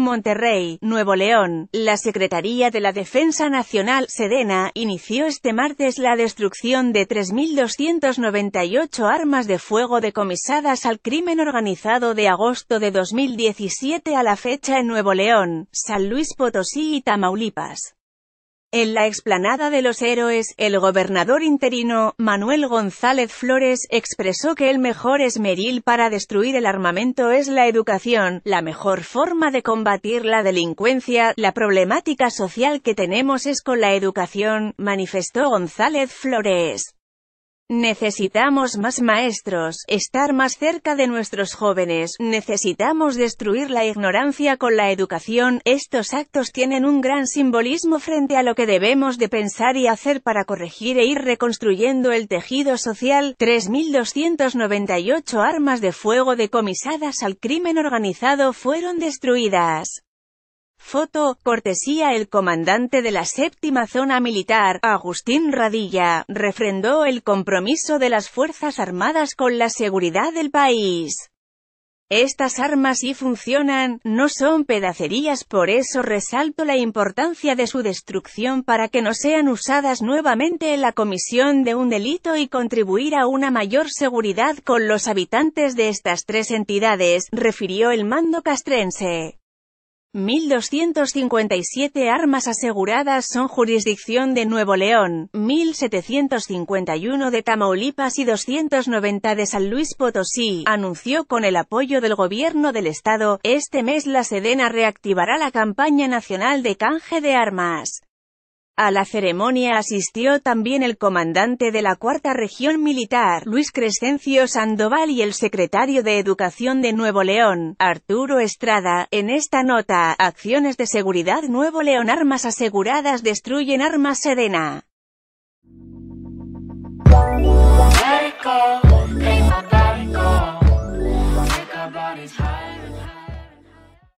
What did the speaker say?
Monterrey, Nuevo León. La Secretaría de la Defensa Nacional, Sedena, inició este martes la destrucción de 3.298 armas de fuego decomisadas al crimen organizado de agosto de 2017 a la fecha en Nuevo León, San Luis Potosí y Tamaulipas. En la explanada de los héroes, el gobernador interino, Manuel González Flores, expresó que el mejor esmeril para destruir el armamento es la educación, la mejor forma de combatir la delincuencia, la problemática social que tenemos es con la educación, manifestó González Flores. Necesitamos más maestros, estar más cerca de nuestros jóvenes, necesitamos destruir la ignorancia con la educación, estos actos tienen un gran simbolismo frente a lo que debemos de pensar y hacer para corregir e ir reconstruyendo el tejido social, 3.298 armas de fuego decomisadas al crimen organizado fueron destruidas. Foto, cortesía El comandante de la séptima zona militar, Agustín Radilla, refrendó el compromiso de las Fuerzas Armadas con la seguridad del país. Estas armas sí funcionan, no son pedacerías por eso resalto la importancia de su destrucción para que no sean usadas nuevamente en la comisión de un delito y contribuir a una mayor seguridad con los habitantes de estas tres entidades, refirió el mando castrense. 1.257 armas aseguradas son jurisdicción de Nuevo León, 1.751 de Tamaulipas y 290 de San Luis Potosí, anunció con el apoyo del gobierno del estado. Este mes la Sedena reactivará la campaña nacional de canje de armas. A la ceremonia asistió también el comandante de la Cuarta Región Militar, Luis Crescencio Sandoval y el secretario de Educación de Nuevo León, Arturo Estrada. En esta nota, acciones de seguridad Nuevo León Armas aseguradas destruyen armas Sedena.